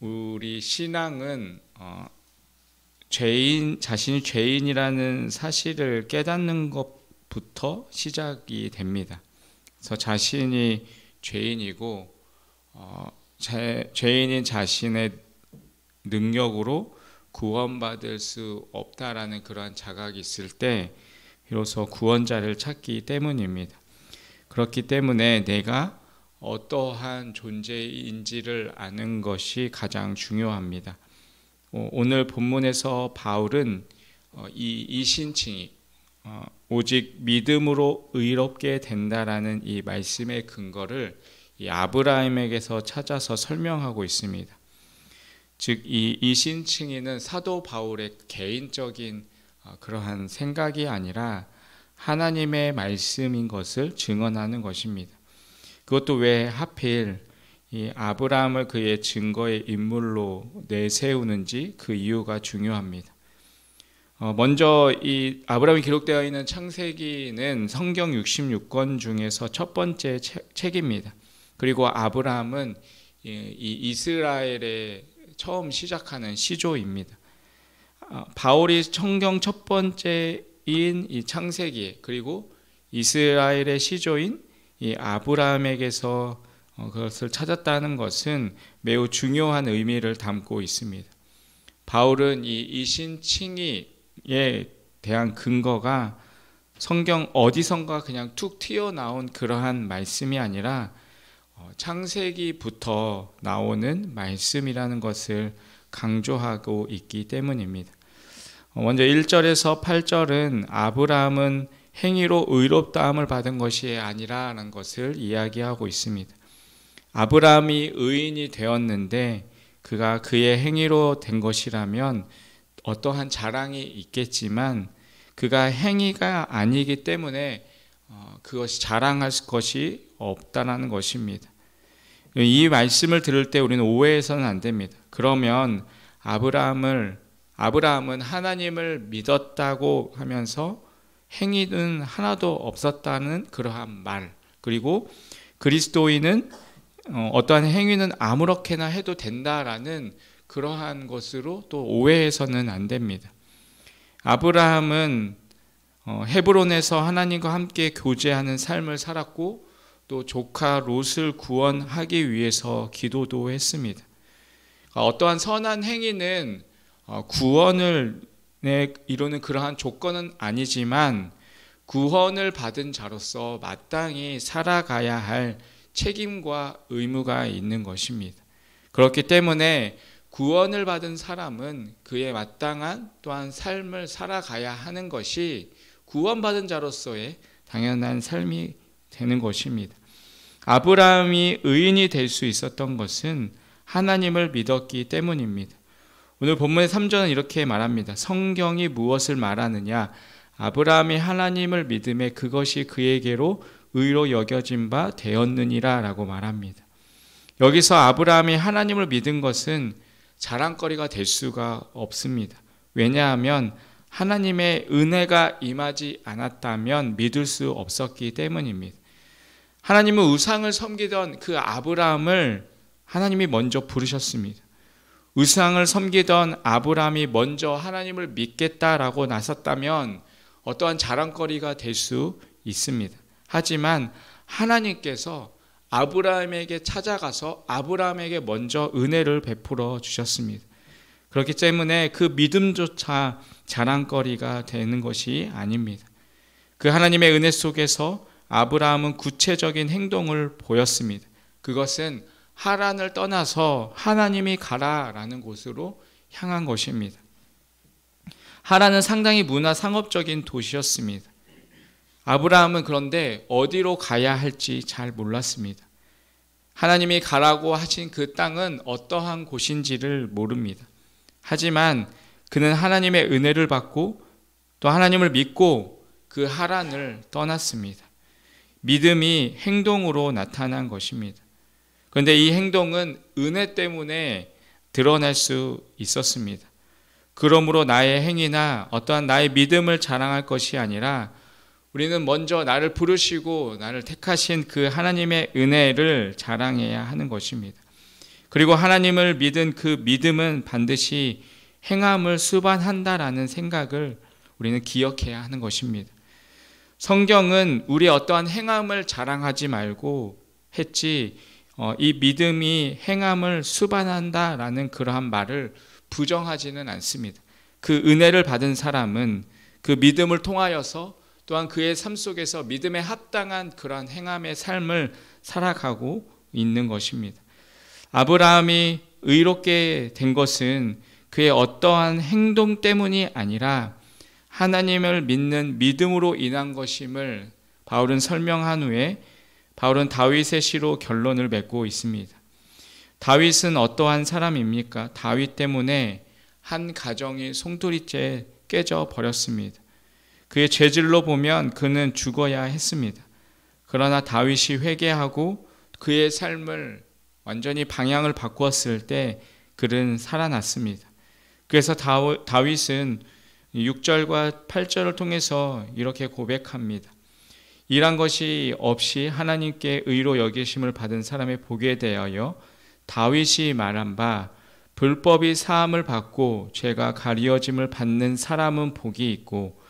우리 신앙은 어, 죄인 자신이 죄인이라는 사실을 깨닫는 것부터 시작이 됩니다. 그래서 자신이 죄인이고 어, 제, 죄인인 자신의 능력으로 구원받을 수 없다라는 그러한 자각이 있을 때 비로소 구원자를 찾기 때문입니다. 그렇기 때문에 내가 어떠한 존재인지를 아는 것이 가장 중요합니다. 어, 오늘 본문에서 바울은 어, 이 이신칭이 어, 오직 믿음으로 의롭게 된다라는 이 말씀의 근거를 이 아브라함에게서 찾아서 설명하고 있습니다. 즉 이 이신칭이는 사도 바울의 개인적인 그러한 생각이 아니라 하나님의 말씀인 것을 증언하는 것입니다. 그것도 왜 하필 이 아브라함을 그의 증거의 인물로 내세우는지 그 이유가 중요합니다. 어, 먼저 이 아브라함이 기록되어 있는 창세기는 성경 66권 중에서 첫 번째 책입니다. 그리고 아브라함은 이 이스라엘의 처음 시작하는 시조입니다. 아, 바울이 성경 첫 번째인 이 창세기 그리고 이스라엘의 시조인 이 아브라함에게서 어, 그것을 찾았다는 것은 매우 중요한 의미를 담고 있습니다. 바울은 이 이신칭이에 대한 근거가 성경 어디선가 그냥 툭 튀어나온 그러한 말씀이 아니라 어, 창세기부터 나오는 말씀이라는 것을 강조하고 있기 때문입니다. 어, 먼저 1절에서 8절은 아브라함은 행위로 의롭다함을 받은 것이 아니라는 것을 이야기하고 있습니다. 아브라함이 의인이 되었는데 그가 그의 행위로 된 것이라면 어떠한 자랑이 있겠지만 그가 행위가 아니기 때문에 어, 그것이 자랑할 것이 없다라는 것입니다. 이 말씀을 들을 때 우리는 오해해서는 안 됩니다. 그러면 아브라함을 아브라함은 하나님을 믿었다고 하면서 행위는 하나도 없었다는 그러한 말 그리고 그리스도인은 어, 어떠한 행위는 아무렇게나 해도 된다라는 그러한 것으로 또 오해해서는 안 됩니다. 아브라함은 어, 헤브론에서 하나님과 함께 교제하는 삶을 살았고 또 조카 롯을 구원하기 위해서 기도도 했습니다. 그러니까 어떠한 선한 행위는 어, 구원을 네, 이루는 그러한 조건은 아니지만 구원을 받은 자로서 마땅히 살아가야 할 책임과 의무가 있는 것입니다. 그렇기 때문에 구원을 받은 사람은 그의 마땅한 또한 삶을 살아가야 하는 것이 구원받은 자로서의 당연한 삶이 되는 것입니다. 아브라함이 의인이 될 수 있었던 것은 하나님을 믿었기 때문입니다. 오늘 본문의 3절은 이렇게 말합니다. 성경이 무엇을 말하느냐? 아브라함이 하나님을 믿음에 그것이 그에게로 의로 여겨진 바 되었느니라 라고 말합니다. 여기서 아브라함이 하나님을 믿은 것은 자랑거리가 될 수가 없습니다. 왜냐하면 하나님의 은혜가 임하지 않았다면 믿을 수 없었기 때문입니다. 하나님은 우상을 섬기던 그 아브라함을 하나님이 먼저 부르셨습니다. 우상을 섬기던 아브라함이 먼저 하나님을 믿겠다라고 나섰다면 어떠한 자랑거리가 될 수 있습니다. 하지만 하나님께서 아브라함에게 찾아가서 아브라함에게 먼저 은혜를 베풀어 주셨습니다. 그렇기 때문에 그 믿음조차 자랑거리가 되는 것이 아닙니다. 그 하나님의 은혜 속에서 아브라함은 구체적인 행동을 보였습니다. 그것은 하란을 떠나서 하나님이 가라라는 곳으로 향한 것입니다. 하라는 상당히 문화 상업적인 도시였습니다. 아브라함은 그런데 어디로 가야 할지 잘 몰랐습니다. 하나님이 가라고 하신 그 땅은 어떠한 곳인지를 모릅니다. 하지만 그는 하나님의 은혜를 받고 또 하나님을 믿고 그 하란을 떠났습니다. 믿음이 행동으로 나타난 것입니다. 그런데 이 행동은 은혜 때문에 드러날 수 있었습니다. 그러므로 나의 행위나 어떠한 나의 믿음을 자랑할 것이 아니라 우리는 먼저 나를 부르시고 나를 택하신 그 하나님의 은혜를 자랑해야 하는 것입니다. 그리고 하나님을 믿은 그 믿음은 반드시 행함을 수반한다라는 생각을 우리는 기억해야 하는 것입니다. 성경은 우리 어떠한 행함을 자랑하지 말고 했지 어, 이 믿음이 행함을 수반한다라는 그러한 말을 부정하지는 않습니다. 그 은혜를 받은 사람은 그 믿음을 통하여서 또한 그의 삶 속에서 믿음에 합당한 그러한 행함의 삶을 살아가고 있는 것입니다. 아브라함이 의롭게 된 것은 그의 어떠한 행동 때문이 아니라 하나님을 믿는 믿음으로 인한 것임을 바울은 설명한 후에 바울은 다윗의 시로 결론을 맺고 있습니다. 다윗은 어떠한 사람입니까? 다윗 때문에 한 가정이 송두리째 깨져 버렸습니다. 그의 죄질로 보면 그는 죽어야 했습니다. 그러나 다윗이 회개하고 그의 삶을 완전히 방향을 바꾸었을 때 그는 살아났습니다. 그래서 다윗은 6절과 8절을 통해서 이렇게 고백합니다. 일한 것이 없이 하나님께 의로 여기심을 받은 사람의 복에 대하여 다윗이 말한 바 불법이 사함을 받고 죄가 가리어짐을 받는 사람은 복이 있고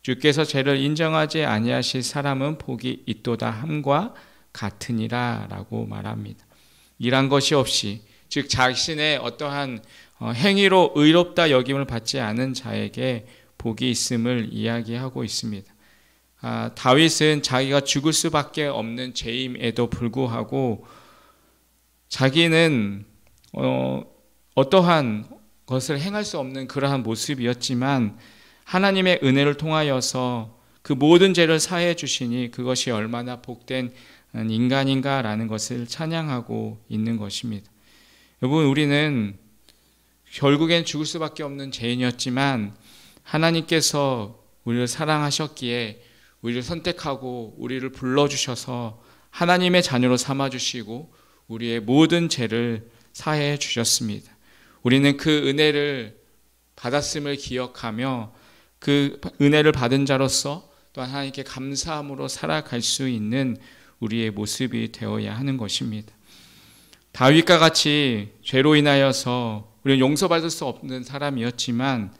주께서 죄를 인정하지 아니하실 사람은 복이 있도다 함과 같으니라라고 말합니다. 일한 것이 없이 즉 자신의 어떠한 어, 행위로 의롭다 여김을 받지 않은 자에게 복이 있음을 이야기하고 있습니다. 아, 다윗은 자기가 죽을 수밖에 없는 죄임에도 불구하고 자기는 어, 어떠한 것을 행할 수 없는 그러한 모습이었지만 하나님의 은혜를 통하여서 그 모든 죄를 사해 주시니 그것이 얼마나 복된 인간인가라는 것을 찬양하고 있는 것입니다. 여러분 우리는 결국엔 죽을 수밖에 없는 죄인이었지만 하나님께서 우리를 사랑하셨기에 우리를 선택하고 우리를 불러주셔서 하나님의 자녀로 삼아주시고 우리의 모든 죄를 사해 주셨습니다. 우리는 그 은혜를 받았음을 기억하며 그 은혜를 받은 자로서 또한 하나님께 감사함으로 살아갈 수 있는 우리의 모습이 되어야 하는 것입니다. 다윗과 같이 죄로 인하여서 우리는 용서받을 수 없는 사람이었지만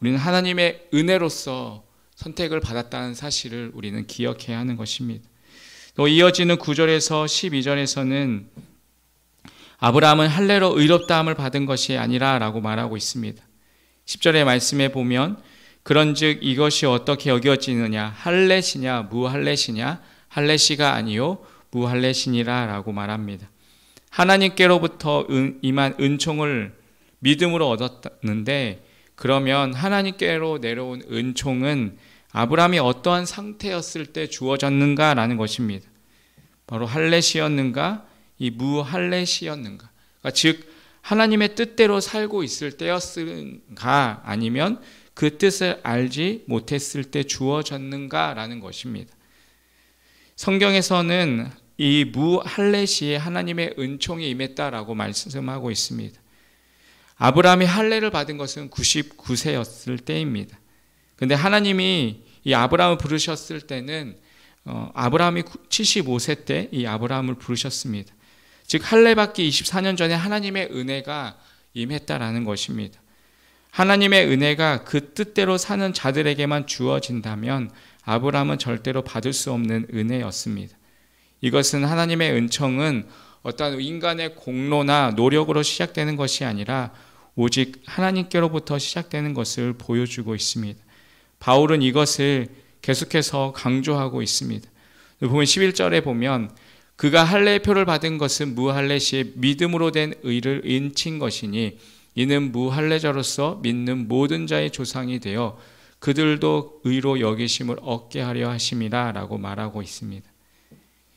우리는 하나님의 은혜로서 선택을 받았다는 사실을 우리는 기억해야 하는 것입니다. 또 이어지는 9절에서 12절에서는 아브라함은 할례로 의롭다함을 받은 것이 아니라라고 말하고 있습니다. 10절의 말씀에 보면 그런즉 이것이 어떻게 여겨지느냐 할례시냐 무할례시냐 할례시가 아니요 무할례시니라라고 말합니다. 하나님께로부터 임한 은총을 믿음으로 얻었는데 그러면 하나님께로 내려온 은총은 아브라함이 어떠한 상태였을 때 주어졌는가라는 것입니다. 바로 할례시였는가, 이 무할례시였는가. 그러니까 즉 하나님의 뜻대로 살고 있을 때였는가 아니면 그 뜻을 알지 못했을 때 주어졌는가라는 것입니다. 성경에서는 이 무할례시에 하나님의 은총이 임했다라고 말씀하고 있습니다. 아브라함이 할례를 받은 것은 99세였을 때입니다. 근데 하나님이 이 아브라함을 부르셨을 때는 어, 아브라함이 75세 때 이 아브라함을 부르셨습니다. 즉 할례 받기 24년 전에 하나님의 은혜가 임했다라는 것입니다. 하나님의 은혜가 그 뜻대로 사는 자들에게만 주어진다면 아브라함은 절대로 받을 수 없는 은혜였습니다. 이것은 하나님의 은총은 어떠한 인간의 공로나 노력으로 시작되는 것이 아니라 오직 하나님께로부터 시작되는 것을 보여주고 있습니다. 바울은 이것을 계속해서 강조하고 있습니다. 보면 11절에 보면 그가 할례표를 받은 것은 무할례시에 믿음으로 된 의를 인친 것이니 이는 무할례자로서 믿는 모든 자의 조상이 되어 그들도 의로 여기심을 얻게 하려 하심이라라고 말하고 있습니다.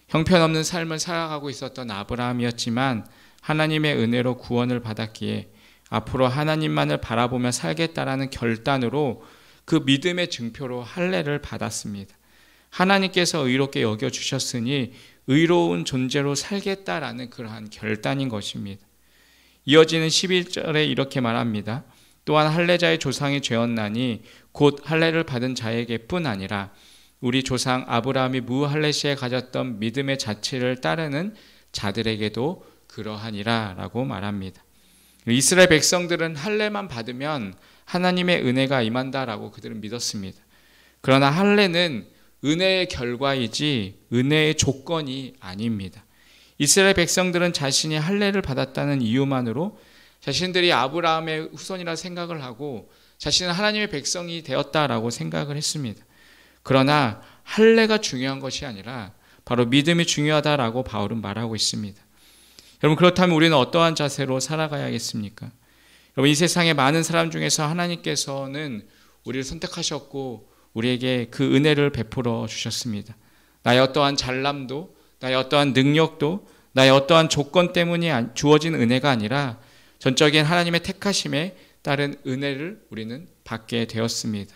형편없는 삶을 살아가고 있었던 아브라함이었지만 하나님의 은혜로 구원을 받았기에 앞으로 하나님만을 바라보며 살겠다라는 결단으로 그 믿음의 증표로 할례를 받았습니다. 하나님께서 의롭게 여겨 주셨으니 의로운 존재로 살겠다라는 그러한 결단인 것입니다. 이어지는 11절에 이렇게 말합니다. 또한 할례자의 조상이 죄었나니 곧 할례를 받은 자에게뿐 아니라 우리 조상 아브라함이 무할례시에 가졌던 믿음의 자치를 따르는 자들에게도 그러하니라라고 말합니다. 이스라엘 백성들은 할례만 받으면 하나님의 은혜가 임한다라고 그들은 믿었습니다. 그러나 할례는 은혜의 결과이지 은혜의 조건이 아닙니다. 이스라엘 백성들은 자신이 할례를 받았다는 이유만으로 자신들이 아브라함의 후손이라 생각을 하고 자신은 하나님의 백성이 되었다라고 생각을 했습니다. 그러나 할례가 중요한 것이 아니라 바로 믿음이 중요하다라고 바울은 말하고 있습니다. 여러분 그렇다면 우리는 어떠한 자세로 살아가야겠습니까? 여러분 이세상에 많은 사람 중에서 하나님께서는 우리를 선택하셨고 우리에게 그 은혜를 베풀어 주셨습니다. 나의 어떠한 잘남도 나의 어떠한 능력도 나의 어떠한 조건 때문에 주어진 은혜가 아니라 전적인 하나님의 택하심에 따른 은혜를 우리는 받게 되었습니다.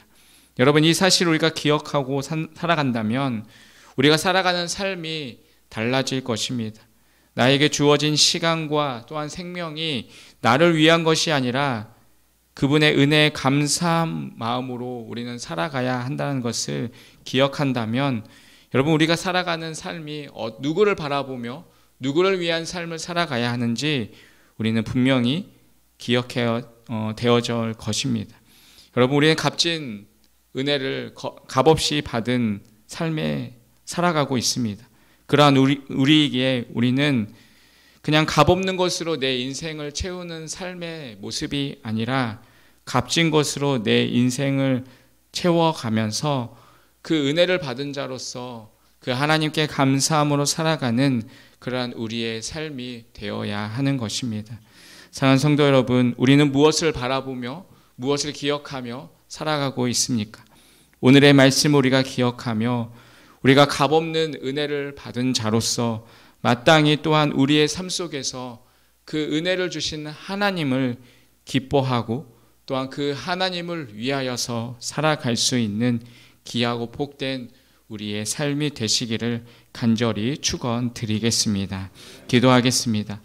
여러분 이 사실을 우리가 기억하고 살아간다면 우리가 살아가는 삶이 달라질 것입니다. 나에게 주어진 시간과 또한 생명이 나를 위한 것이 아니라 그분의 은혜에 감사한 마음으로 우리는 살아가야 한다는 것을 기억한다면 여러분 우리가 살아가는 삶이 어, 누구를 바라보며 누구를 위한 삶을 살아가야 하는지 우리는 분명히 기억해 어, 되어질 것입니다. 여러분 우리는 값진 은혜를 값없이 받은 삶에 살아가고 있습니다. 그러한 우리, 우리이기 우리는 그냥 값없는 것으로 내 인생을 채우는 삶의 모습이 아니라 값진 것으로 내 인생을 채워가면서 그 은혜를 받은 자로서 그 하나님께 감사함으로 살아가는 그러한 우리의 삶이 되어야 하는 것입니다. 사랑하 성도 여러분, 우리는 무엇을 바라보며 무엇을 기억하며 살아가고 있습니까? 오늘의 말씀 우리가 기억하며 우리가 값없는 은혜를 받은 자로서 마땅히 또한 우리의 삶 속에서 그 은혜를 주신 하나님을 기뻐하고 또한 그 하나님을 위하여서 살아갈 수 있는 귀하고 복된 우리의 삶이 되시기를 간절히 축원드리겠습니다. 기도하겠습니다.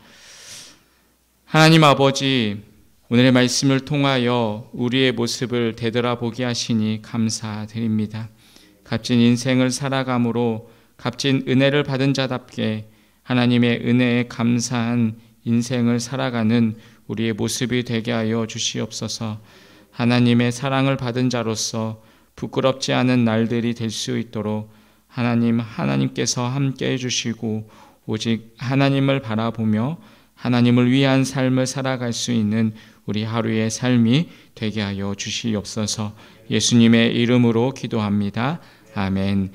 하나님 아버지 오늘의 말씀을 통하여 우리의 모습을 되돌아보게 하시니 감사드립니다. 값진 인생을 살아감으로 값진 은혜를 받은 자답게 하나님의 은혜에 감사한 인생을 살아가는 우리의 모습이 되게 하여 주시옵소서. 하나님의 사랑을 받은 자로서 부끄럽지 않은 날들이 될 수 있도록 하나님 하나님께서 함께 해 주시고 오직 하나님을 바라보며 하나님을 위한 삶을 살아갈 수 있는 우리 하루의 삶이 되게 하여 주시옵소서. 예수님의 이름으로 기도합니다. 아멘.